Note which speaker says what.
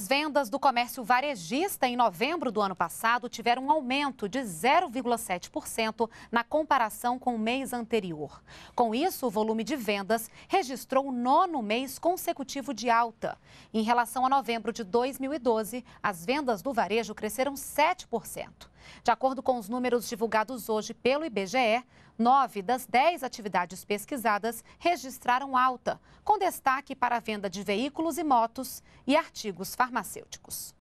Speaker 1: As vendas do comércio varejista em novembro do ano passado tiveram um aumento de 0,7% na comparação com o mês anterior. Com isso, o volume de vendas registrou o nono mês consecutivo de alta. Em relação a novembro de 2012, as vendas do varejo cresceram 7%. De acordo com os números divulgados hoje pelo IBGE, nove das dez atividades pesquisadas registraram alta, com destaque para a venda de veículos e motos e artigos farmacêuticos.